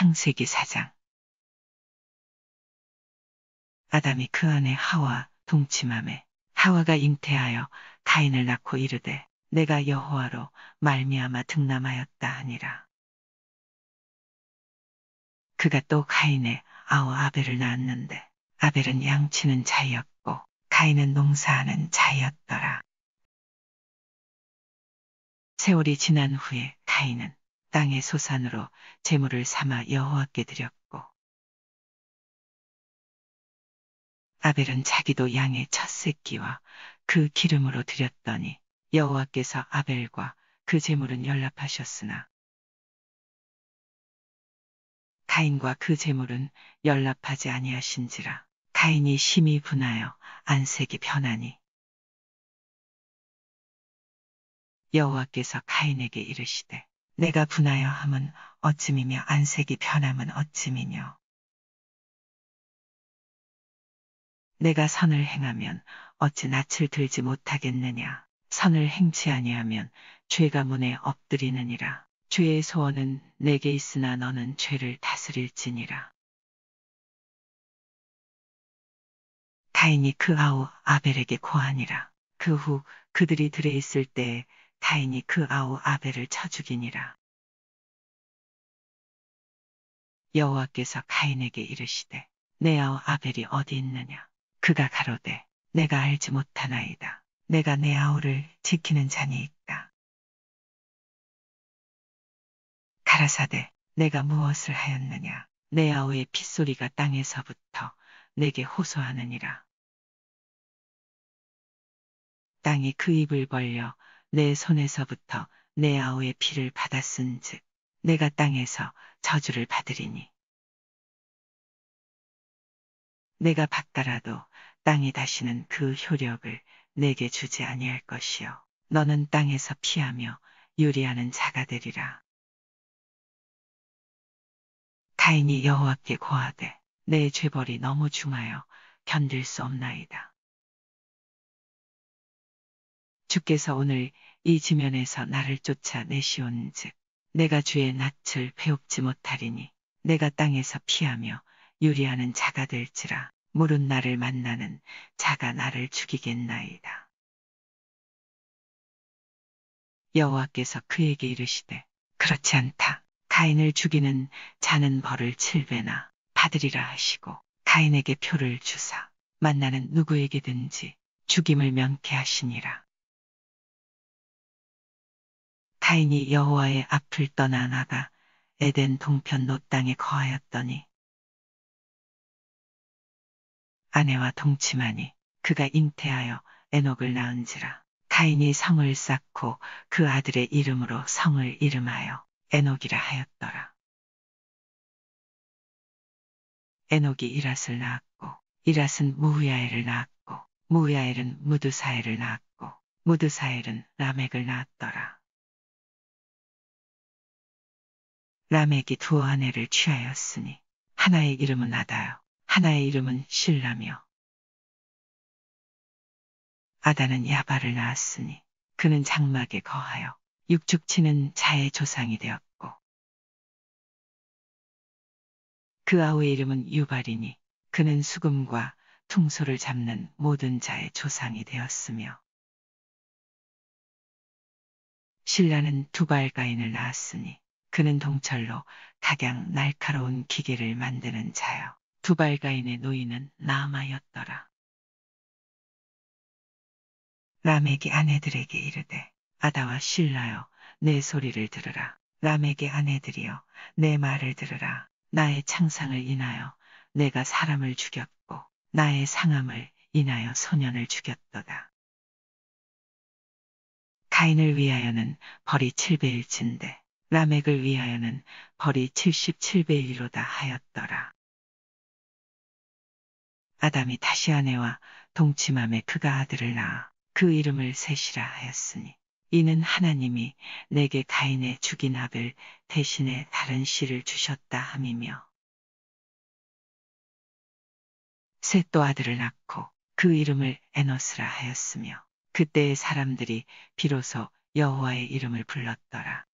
창세기 4장 아담이 그 안에 하와 동침함에 하와가 잉태하여 가인을 낳고 이르되 내가 여호와로 말미암아 등남하였다 하니라. 그가 또 가인의 아우 아벨을 낳았는데 아벨은 양치는 자였고 가인은 농사하는 자였더라. 세월이 지난 후에 가인은 땅의 소산으로 재물을 삼아 여호와께 드렸고 아벨은 자기도 양의 첫 새끼와 그 기름으로 드렸더니 여호와께서 아벨과 그 재물은 연락하셨으나 가인과 그 재물은 연락하지 아니하신지라 가인이 심히 분하여 안색이 변하니 여호와께서 가인에게 이르시되 내가 분하여 함은 어찌이며 안색이 변함은 어찌이뇨. 내가 선을 행하면 어찌 낯을 들지 못하겠느냐. 선을 행치 아니하면 죄가 문에 엎드리느니라. 죄의 소원은 내게 있으나 너는 죄를 다스릴지니라. 가인이 그 아우 아벨에게 고하니라. 그 후 그들이 들에 있을 때에 다행히 그 아우 아벨을 쳐 죽이니라. 여호와께서 가인에게 이르시되 내 아우 아벨이 어디 있느냐 그가 가로되 내가 알지 못하나이다 내가 내 아우를 지키는 자니 있다 가라사대 내가 무엇을 하였느냐 내 아우의 핏소리가 땅에서부터 내게 호소하느니라 땅이 그 입을 벌려 내 손에서부터 내 아우의 피를 받았은즉 내가 땅에서 저주를 받으리니 내가 받더라도 땅이 다시는 그 효력을 내게 주지 아니할 것이요 너는 땅에서 피하며 유리하는 자가 되리라 가인이 여호와께 고하되 내 죄벌이 너무 중하여 견딜 수 없나이다 주께서 오늘 이 지면에서 나를 쫓아내시온즉 내가 주의 낯을 배웁지 못하리니 내가 땅에서 피하며 유리하는 자가 될지라 물은 나를 만나는 자가 나를 죽이겠나이다. 여호와께서 그에게 이르시되 그렇지 않다. 가인을 죽이는 자는 벌을 칠배나 받으리라 하시고 가인에게 표를 주사 만나는 누구에게든지 죽임을 명케 하시니라. 타인이 여호와의 앞을 떠나 나가 에덴 동편 노 땅에 거하였더니 아내와 동침하니 그가 잉태하여 에녹을 낳은지라 타인이 성을 쌓고 그 아들의 이름으로 성을 이름하여 에녹이라 하였더라. 에녹이 이랏을 낳았고 이랏은 무야엘을 낳았고 무야엘은 무드사엘을 낳았고 무드사엘은 라멕을 낳았더라. 라멕이 두 아내를 취하였으니 하나의 이름은 아다요 하나의 이름은 실라며 아다는 야발을 낳았으니 그는 장막에 거하여 육축치는 자의 조상이 되었고 그 아우의 이름은 유발이니 그는 수금과 퉁소를 잡는 모든 자의 조상이 되었으며 신라는 두발 가인을 낳았으니 그는 동철로 각양 날카로운 기계를 만드는 자여 두발가인의 노인은 나마였더라. 라멕이 아내들에게 이르되 아다와 신라여 내 소리를 들으라. 라멕의 아내들이여 내 말을 들으라. 나의 창상을 인하여 내가 사람을 죽였고 나의 상함을 인하여 소년을 죽였도다. 가인을 위하여는 벌이 7배일진데 라멕을 위하여는 벌이 77배 1로다 하였더라. 아담이 다시 아내와 동침함에 그가 아들을 낳아 그 이름을 셋이라 하였으니 이는 하나님이 내게 가인의 죽인 아벨 대신에 다른 씨를 주셨다 함이며 셋도 아들을 낳고 그 이름을 에너스라 하였으며 그때의 사람들이 비로소 여호와의 이름을 불렀더라.